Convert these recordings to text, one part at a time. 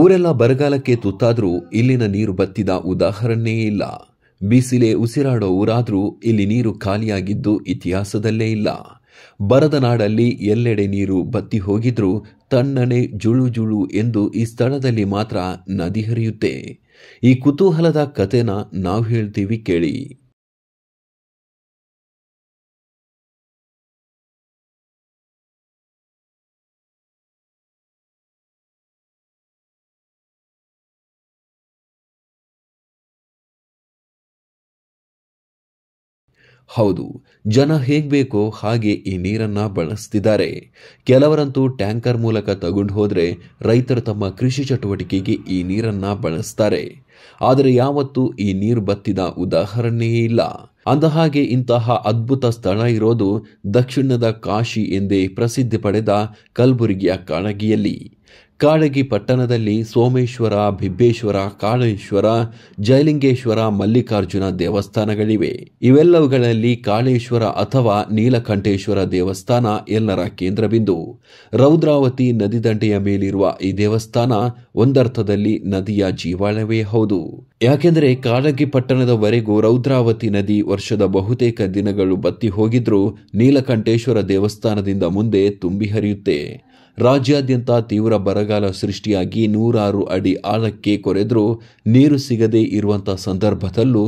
ಊರೆಲ್ಲ ಬರಗಾಲಕ್ಕೆ ತುತ್ತಾದರೂ ಇಲ್ಲಿನ ನೀರು ಬತ್ತಿದ ಉದಾಹರಣೆಯೇ ಇಲ್ಲ ಬಿಸಿಲೆ ಉಸಿರಾಡೋ ಊರಾದರೂ ಇಲ್ಲಿ ನೀರು ಖಾಲಿಯಾಗಿದ್ದು ಇತಿಹಾಸದಲ್ಲೇ ಇಲ್ಲ ಬರದ ನಾಡಲ್ಲಿ ಎಲ್ಲೆಡೆ ನೀರು ಬತ್ತಿ ಹೋಗಿದ್ರೂ ತಣ್ಣನೆ ಜುಳು ಜುಳು ಎಂದು ಈ ಸ್ಥಳದಲ್ಲಿ ಮಾತ್ರ ನದಿ ಹರಿಯುತ್ತೆ ಈ ಕುತೂಹಲದ ಕಥೆನ ನಾವು ಹೇಳ್ತೀವಿ ಕೇಳಿ ಹೌದು ಜನ ಹೇಗೆ ಬೇಕೋ ಹಾಗೆ ಈ ನೀರನ್ನ ಬಳಸ್ತಿದ್ದಾರೆ ಕೆಲವರಂತೂ ಟ್ಯಾಂಕರ್ ಮೂಲಕ ತಗೊಂಡು ಹೋದ್ರೆ ರೈತರು ತಮ್ಮ ಕೃಷಿ ಚಟುವಟಿಕೆಗೆ ಈ ನೀರನ್ನ ಬಳಸ್ತಾರೆ ಆದರೆ ಯಾವತ್ತೂ ಈ ನೀರು ಬತ್ತಿದ ಉದಾಹರಣೆಯೇ ಇಲ್ಲ ಅಂದಹಾಗೆ ಇಂತಹ ಅದ್ಭುತ ಸ್ಥಳ ಇರೋದು ದಕ್ಷಿಣದ ಕಾಶಿ ಎಂದೇ ಪ್ರಸಿದ್ಧಿ ಪಡೆದ ಕಲಬುರಗಿಯ ಕಾಳಗಿಯಲ್ಲಿ ಕಾಡಗಿ ಪಟ್ಟಣದಲ್ಲಿ ಸೋಮೇಶ್ವರ ಬಿಬ್ಬೇಶ್ವರ ಕಾಳೇಶ್ವರ ಜಯಲಿಂಗೇಶ್ವರ ಮಲ್ಲಿಕಾರ್ಜುನ ದೇವಸ್ಥಾನಗಳಿವೆ ಇವೆಲ್ಲವುಗಳಲ್ಲಿ ಕಾಳೇಶ್ವರ ಅಥವಾ ನೀಲಕಂಠೇಶ್ವರ ದೇವಸ್ಥಾನ ಎಲ್ಲರ ಕೇಂದ್ರಬಿಂದು ರೌದ್ರಾವತಿ ನದಿ ದಂಡೆಯ ಮೇಲಿರುವ ಈ ದೇವಸ್ಥಾನ ಒಂದರ್ಥದಲ್ಲಿ ನದಿಯ ಜೀವಾಳವೇ ಹೌದು ಯಾಕೆಂದರೆ ಕಾಳಗಿ ಪಟ್ಟಣದವರೆಗೂ ರೌದ್ರಾವತಿ ನದಿ ವರ್ಷದ ಬಹುತೇಕ ದಿನಗಳು ಬತ್ತಿ ಹೋಗಿದ್ರೂ ನೀಲಕಂಠೇಶ್ವರ ದೇವಸ್ಥಾನದಿಂದ ಮುಂದೆ ತುಂಬಿ ಹರಿಯುತ್ತೆ ರಾಜ್ಯಾದ್ಯಂತ ತೀವ್ರ ಬರಗಾಲ ಸೃಷ್ಟಿಯಾಗಿ ನೂರಾರು ಅಡಿ ಆಳಕ್ಕೆ ಕೊರೆದರೂ ನೀರು ಸಿಗದೇ ಇರುವಂಥ ಸಂದರ್ಭದಲ್ಲೂ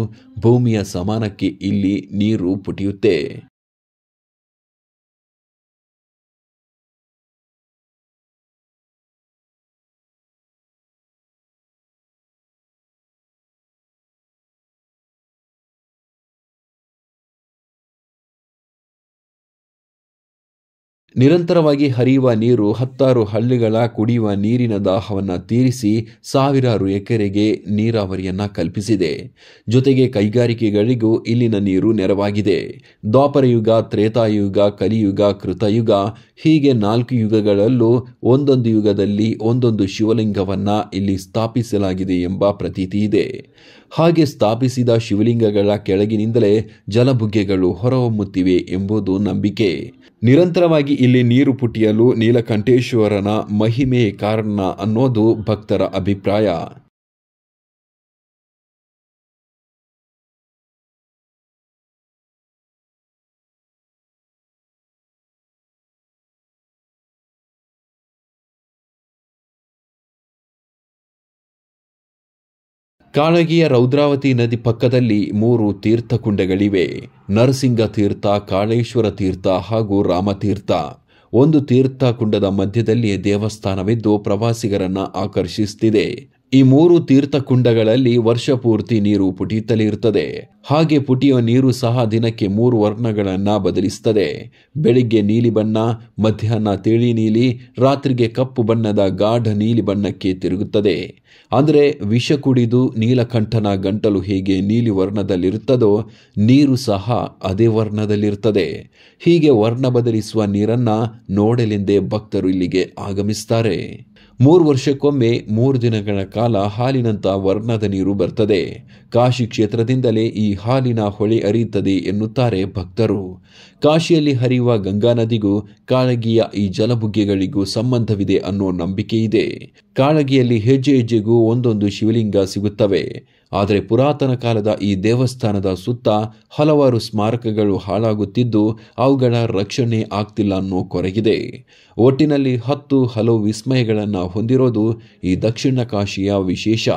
ಭೂಮಿಯ ಸಮಾನಕ್ಕೆ ಇಲ್ಲಿ ನೀರು ಪುಟಿಯುತ್ತೆ ನಿರಂತರವಾಗಿ ಹರಿಯುವ ನೀರು ಹತ್ತಾರು ಹಳ್ಳಿಗಳ ಕುಡಿಯುವ ನೀರಿನ ದಾಹವನ್ನು ತೀರಿಸಿ ಸಾವಿರಾರು ಎಕರೆಗೆ ನೀರಾವರಿಯನ್ನು ಕಲ್ಪಿಸಿದೆ ಜೊತೆಗೆ ಕೈಗಾರಿಕೆಗಳಿಗೂ ಇಲ್ಲಿನ ನೀರು ನೆರವಾಗಿದೆ ದ್ವಾಪರಯುಗ ತ್ರೇತಾಯುಗ ಕಲಿಯುಗ ಕೃತಯುಗ ಹೀಗೆ ನಾಲ್ಕು ಯುಗಗಳಲ್ಲೂ ಒಂದೊಂದು ಯುಗದಲ್ಲಿ ಒಂದೊಂದು ಶಿವಲಿಂಗವನ್ನು ಇಲ್ಲಿ ಸ್ಥಾಪಿಸಲಾಗಿದೆ ಎಂಬ ಪ್ರತೀತಿ ಇದೆ ಹಾಗೆ ಸ್ಥಾಪಿಸಿದ ಶಿವಲಿಂಗಗಳ ಕೆಳಗಿನಿಂದಲೇ ಜಲಬುಗ್ಗೆಗಳು ಹೊರಹೊಮ್ಮುತ್ತಿವೆ ಎಂಬುದು ನಂಬಿಕೆ ನಿರಂತರವಾಗಿ ಇಲ್ಲಿ ನೀರು ಪುಟಿಯಲು ನೀಲಕಂಠೇಶ್ವರನ ಮಹಿಮೆ ಕಾರಣ ಅನ್ನೋದು ಭಕ್ತರ ಅಭಿಪ್ರಾಯ ಕಾಳಗಿಯ ರೌದ್ರಾವತಿ ನದಿ ಪಕ್ಕದಲ್ಲಿ ಮೂರು ತೀರ್ಥಕುಂಡಗಳಿವೆ ನರಸಿಂಗ ತೀರ್ಥ ಕಾಳೇಶ್ವರ ತೀರ್ಥ ಹಾಗೂ ರಾಮತೀರ್ಥ ಒಂದು ಕುಂಡದ ಮಧ್ಯದಲ್ಲಿ ದೇವಸ್ಥಾನವಿದ್ದು ಪ್ರವಾಸಿಗರನ್ನು ಆಕರ್ಷಿಸುತ್ತಿದೆ ಈ ಮೂರು ತೀರ್ಥಕುಂಡಗಳಲ್ಲಿ ವರ್ಷಪೂರ್ತಿ ನೀರು ಪುಟಿಯುತ್ತಲೇ ಇರುತ್ತದೆ ಹಾಗೆ ಪುಟಿಯುವ ನೀರು ಸಹ ದಿನಕ್ಕೆ ಮೂರು ವರ್ಣಗಳನ್ನು ಬದಲಿಸುತ್ತದೆ ಬೆಳಿಗ್ಗೆ ನೀಲಿ ಬಣ್ಣ ಮಧ್ಯಾಹ್ನ ತಿಳಿ ನೀಲಿ ರಾತ್ರಿಗೆ ಕಪ್ಪು ಬಣ್ಣದ ಗಾಢ ನೀಲಿ ಬಣ್ಣಕ್ಕೆ ತಿರುಗುತ್ತದೆ ಅಂದರೆ ವಿಷ ಕುಡಿದು ನೀಲಕಂಠನ ಗಂಟಲು ಹೀಗೆ ನೀಲಿ ವರ್ಣದಲ್ಲಿರುತ್ತದೋ ನೀರು ಸಹ ಅದೇ ವರ್ಣದಲ್ಲಿರುತ್ತದೆ ಹೀಗೆ ವರ್ಣ ಬದಲಿಸುವ ನೀರನ್ನ ನೋಡಲೆಂದೇ ಭಕ್ತರು ಇಲ್ಲಿಗೆ ಆಗಮಿಸ್ತಾರೆ ಮೂರು ವರ್ಷಕ್ಕೊಮ್ಮೆ ಮೂರು ದಿನಗಳ ಕಾಲ ಹಾಲಿನಂತ ವರ್ಣದ ನೀರು ಬರ್ತದೆ ಕಾಶಿ ಕ್ಷೇತ್ರದಿಂದಲೇ ಈ ಹಾಲಿನ ಹೊಳೆ ಅರಿಯುತ್ತದೆ ಎನ್ನುತ್ತಾರೆ ಭಕ್ತರು ಕಾಶಿಯಲ್ಲಿ ಹರಿಯುವ ಗಂಗಾ ನದಿಗೂ ಕಾಳಗಿಯ ಈ ಜಲಬುಗ್ಗೆಗಳಿಗೂ ಸಂಬಂಧವಿದೆ ಅನ್ನೋ ನಂಬಿಕೆ ಇದೆ ಕಾಳಗಿಯಲ್ಲಿ ಹೆಜ್ಜೆ ಹೆಜ್ಜೆಗೂ ಒಂದೊಂದು ಶಿವಲಿಂಗ ಸಿಗುತ್ತವೆ ಆದರೆ ಪುರಾತನ ಕಾಲದ ಈ ದೇವಸ್ಥಾನದ ಸುತ್ತ ಹಲವಾರು ಸ್ಮಾರಕಗಳು ಹಾಳಾಗುತ್ತಿದ್ದು ಅವುಗಳ ರಕ್ಷಣೆ ಆಗ್ತಿಲ್ಲ ಅನ್ನೋ ಕೊರಗಿದೆ ಒಟ್ಟಿನಲ್ಲಿ ಹತ್ತು ಹಲವು ವಿಸ್ಮಯಗಳನ್ನು ಹೊಂದಿರೋದು ಈ ದಕ್ಷಿಣ ಕಾಶಿಯ ವಿಶೇಷ